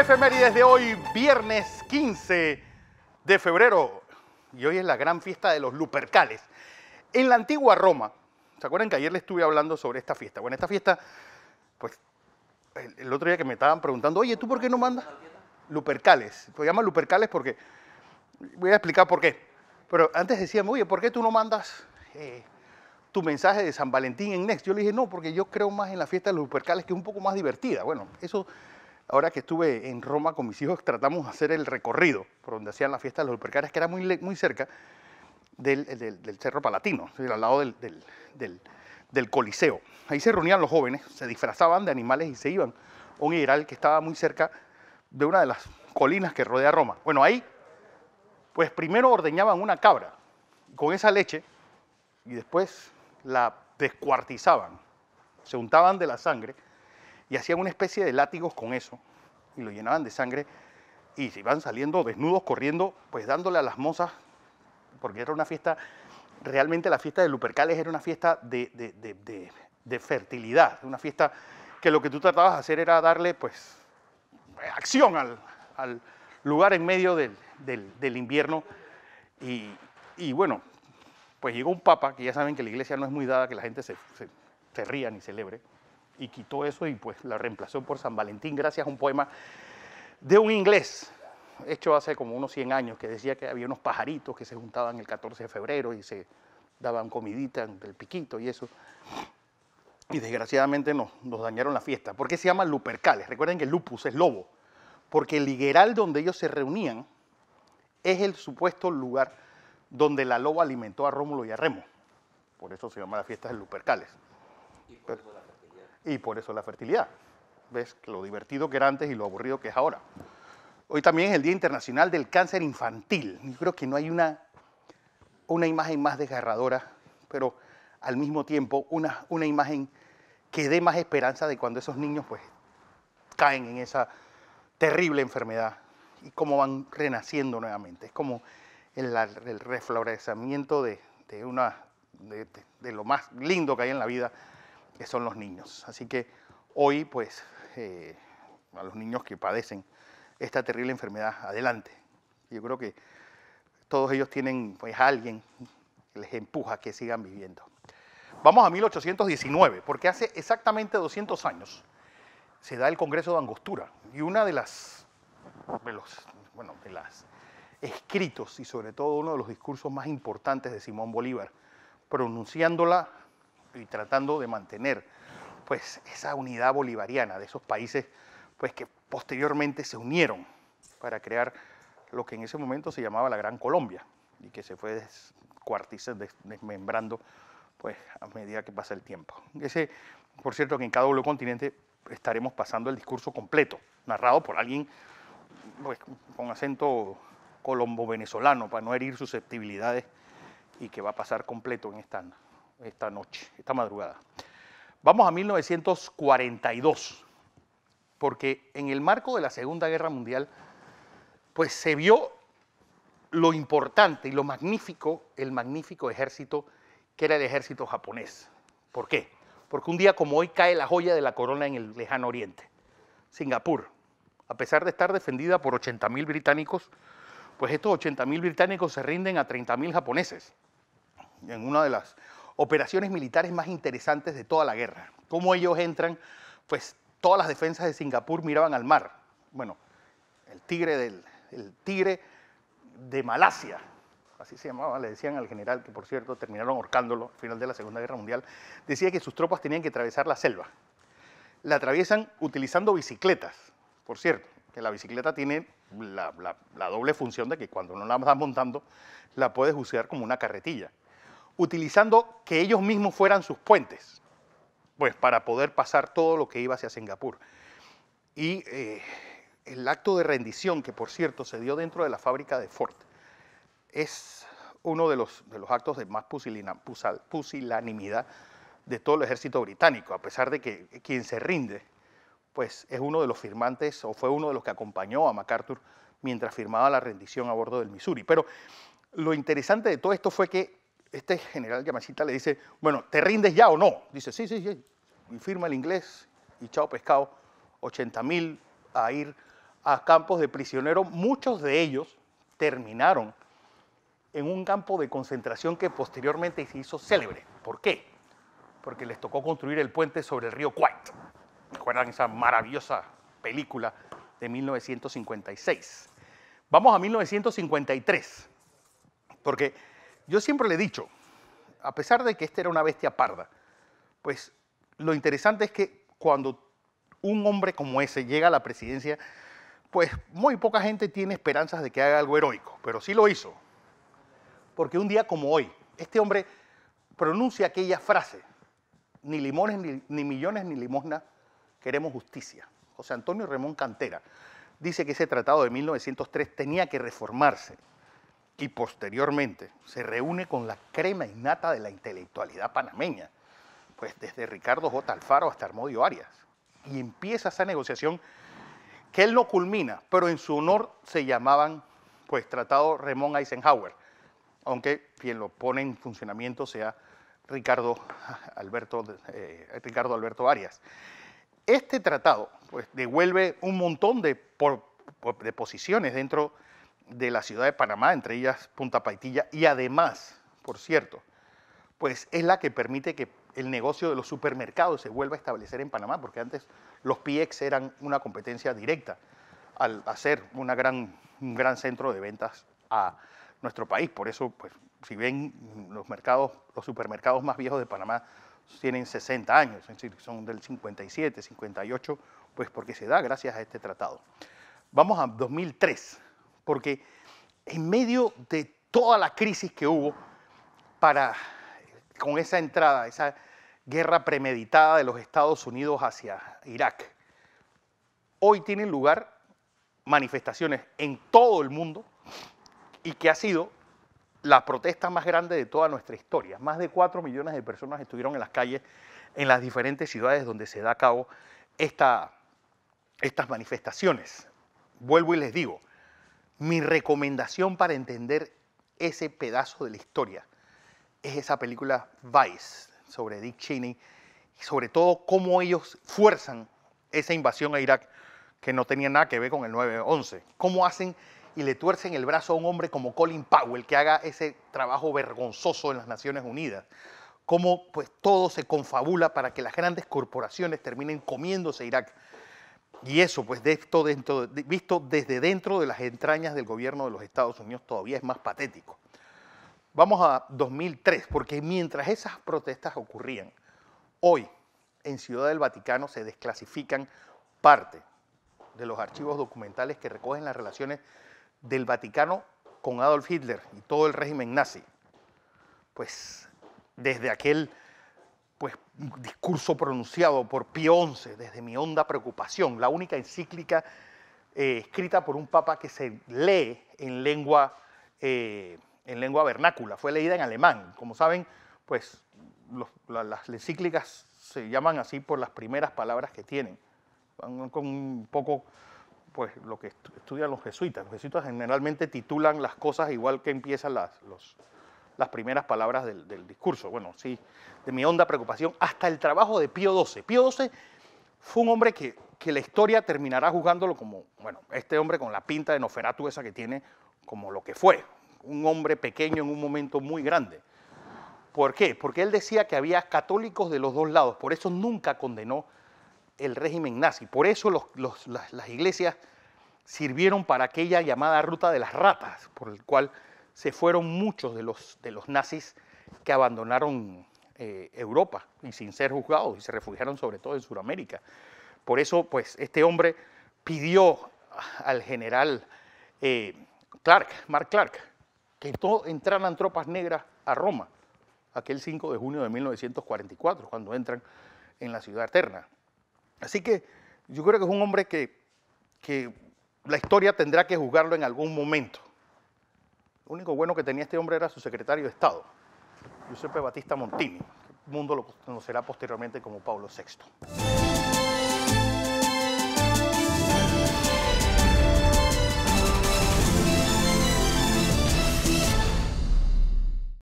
Efemérides de hoy, viernes 15 de febrero. Y hoy es la gran fiesta de los Lupercales. En la antigua Roma, ¿se acuerdan que ayer les estuve hablando sobre esta fiesta? Bueno, esta fiesta, pues el, otro día que me estaban preguntando, oye, ¿tú por qué no mandas? Lupercales. Se llama Lupercales porque, voy a explicar por qué. Pero antes decían, oye, ¿por qué tú no mandas eh, tu mensaje de San Valentín en Next? Yo le dije, no, porque yo creo más en la fiesta de los Lupercales, que es un poco más divertida. Bueno, eso ahora que estuve en Roma con mis hijos, tratamos de hacer el recorrido por donde hacían la fiesta de los Lupercales, que era muy, muy cerca del, Cerro Palatino, al lado del, del, Coliseo. Ahí se reunían los jóvenes, se disfrazaban de animales y se iban a un hidral que estaba muy cerca de una de las colinas que rodea Roma. Bueno, ahí, pues primero ordeñaban una cabra con esa leche y después la descuartizaban, se untaban de la sangre y hacían una especie de látigos con eso y lo llenaban de sangre y se iban saliendo desnudos corriendo, pues dándole a las mozas, porque era una fiesta, realmente la fiesta de Lupercales era una fiesta de, de, de, fertilidad, una fiesta que lo que tú tratabas de hacer era darle pues acción al, lugar en medio del, invierno y, bueno, pues llegó un papa, que ya saben que la iglesia no es muy dada que la gente se, se, se ría ni celebre, y quitó eso y pues la reemplazó por San Valentín gracias a un poema de un inglés hecho hace como unos 100 años que decía que había unos pajaritos que se juntaban el 14 de febrero y se daban comidita del piquito y eso. Y desgraciadamente nos, dañaron la fiesta. ¿Por qué se llama Lupercales? Recuerden que lupus es lobo, porque el higueral donde ellos se reunían es el supuesto lugar donde la loba alimentó a Rómulo y a Remo. Por eso se llama la fiesta de Lupercales y por eso la fertilidad. ¿Ves lo divertido que era antes y lo aburrido que es ahora? Hoy también es el Día Internacional del Cáncer Infantil. Yo creo que no hay una, una imagen más desgarradora, pero al mismo tiempo una, una imagen que dé más esperanza de cuando esos niños pues caen en esa terrible enfermedad y cómo van renaciendo nuevamente. Es como el, reflorecimiento de, una, de lo más lindo que hay en la vida que son los niños. Así que hoy, pues, eh, a los niños que padecen esta terrible enfermedad, adelante. Yo creo que todos ellos tienen pues, a alguien que les empuja que sigan viviendo. Vamos a 1819, porque hace exactamente 200 años se da el Congreso de Angostura y una de las, los, bueno, de escritos y sobre todo uno de los discursos más importantes de Simón Bolívar, pronunciándola y tratando de mantener pues esa unidad bolivariana de esos países pues que posteriormente se unieron para crear lo que en ese momento se llamaba la Gran Colombia y que se fue desmembrando pues a medida que pasa el tiempo. Ese, por cierto, que en cada continente estaremos pasando el discurso completo, narrado por alguien pues, con acento colombo-venezolano, para no herir susceptibilidades, y que va a pasar completo en esta esta noche, esta madrugada. Vamos a 1942, porque en el marco de la Segunda Guerra Mundial, pues se vio lo importante y lo magnífico, el magnífico ejército que era el ejército japonés. ¿Por qué? Porque un día como hoy cae la joya de la corona en el lejano oriente, Singapur. A pesar de estar defendida por 80.000 británicos, pues estos 80.000 británicos se rinden a 30.000 japoneses en una de las operaciones militares más interesantes de toda la guerra. Cómo ellos entran, pues todas las defensas de Singapur miraban al mar. Bueno, el tigre, del, tigre de Malasia, así se llamaba, le decían al general, que por cierto terminaron ahorcándolo al final de la Segunda Guerra Mundial, decía que sus tropas tenían que atravesar la selva. La atraviesan utilizando bicicletas, por cierto, que la bicicleta tiene la, la doble función de que cuando no la vas montando, la puedes usar como una carretilla utilizando que ellos mismos fueran sus puentes, pues para poder pasar todo lo que iba hacia Singapur. Y eh, el acto de rendición, que por cierto se dio dentro de la fábrica de Ford, es uno de los, de los actos de más pusilanimidad de todo el ejército británico, a pesar de que quien se rinde, pues es uno de los firmantes o fue uno de los que acompañó a MacArthur mientras firmaba la rendición a bordo del Missouri. Pero lo interesante de todo esto fue que este general Yamashita le dice, bueno, ¿te rindes ya o no? Dice, sí, sí, sí. Y firma el inglés y chao pescado, 80.000 mil a ir a campos de prisioneros. Muchos de ellos terminaron en un campo de concentración que posteriormente se hizo célebre. ¿Por qué? Porque les tocó construir el puente sobre el río Kuwait. ¿Recuerdan esa maravillosa película de 1956? Vamos a 1953, porque yo siempre le he dicho, a pesar de que este era una bestia parda, pues lo interesante es que cuando un hombre como ese llega a la presidencia, pues muy poca gente tiene esperanzas de que haga algo heroico, pero sí lo hizo. Porque un día como hoy, este hombre pronuncia aquella frase, ni limones, ni, ni millones, ni limosna, queremos justicia. José Antonio Ramón Cantera dice que ese tratado de 1903 tenía que reformarse, y posteriormente se reúne con la crema innata de la intelectualidad panameña, pues desde Ricardo J. Alfaro hasta Armodio Arias, y empieza esa negociación que él no culmina, pero en su honor se llamaban pues Tratado Ramón Eisenhower, aunque quien lo pone en funcionamiento sea Ricardo Alberto, eh, Ricardo Arias. Este tratado pues, devuelve un montón de, de posiciones dentro de de la ciudad de Panamá, entre ellas Punta Paitilla, y además, por cierto, pues es la que permite que el negocio de los supermercados se vuelva a establecer en Panamá, porque antes los PIEX eran una competencia directa al hacer una gran, un gran centro de ventas a nuestro país. Por eso, pues, si ven los mercados, los supermercados más viejos de Panamá tienen 60 años, son del 57, 58, pues porque se da gracias a este tratado. Vamos a 2003 porque en medio de toda la crisis que hubo para, con esa entrada, esa guerra premeditada de los Estados Unidos hacia Irak, hoy tienen lugar manifestaciones en todo el mundo y que ha sido la protesta más grande de toda nuestra historia. Más de 4 millones de personas estuvieron en las calles en las diferentes ciudades donde se da a cabo esta, estas manifestaciones. Vuelvo y les digo, mi recomendación para entender ese pedazo de la historia es esa película Vice sobre Dick Cheney y sobre todo cómo ellos fuerzan esa invasión a Irak que no tenía nada que ver con el 9-11. Cómo hacen y le tuercen el brazo a un hombre como Colin Powell que haga ese trabajo vergonzoso en las Naciones Unidas. Cómo pues todo se confabula para que las grandes corporaciones terminen comiéndose Irak y eso, pues, visto desde dentro de las entrañas del gobierno de los Estados Unidos, todavía es más patético. Vamos a 2003, porque mientras esas protestas ocurrían, hoy en Ciudad del Vaticano se desclasifican parte de los archivos documentales que recogen las relaciones del Vaticano con Adolf Hitler y todo el régimen nazi. Pues desde aquel un pues, discurso pronunciado por Pío XI desde mi honda preocupación, la única encíclica eh, escrita por un papa que se lee en lengua, eh, en lengua vernácula, fue leída en alemán. Como saben, pues las encíclicas se llaman así por las primeras palabras que tienen. Van con un poco pues lo que estudian los jesuitas. Los jesuitas generalmente titulan las cosas igual que empiezan las, los, las primeras palabras del, discurso, bueno, sí, de mi honda preocupación, hasta el trabajo de Pío XII. Pío XII fue un hombre que, la historia terminará juzgándolo como, bueno, este hombre con la pinta de Noferatu esa que tiene, como lo que fue, un hombre pequeño en un momento muy grande. ¿Por qué? Porque él decía que había católicos de los dos lados, por eso nunca condenó el régimen nazi, por eso las, las iglesias sirvieron para aquella llamada ruta de las ratas, por el cual se fueron muchos de los, de los nazis que abandonaron eh, Europa y sin ser juzgados y se refugiaron sobre todo en Sudamérica. Por eso, pues, este hombre pidió al general eh, Clark, Mark Clark, que entraran tropas negras a Roma, aquel 5 de junio de 1944, cuando entran en la ciudad eterna. Así que yo creo que es un hombre que, que la historia tendrá que juzgarlo en algún momento. Lo único bueno que tenía este hombre era su secretario de Estado, Giuseppe Batista Montini, el mundo lo conocerá posteriormente como Pablo VI.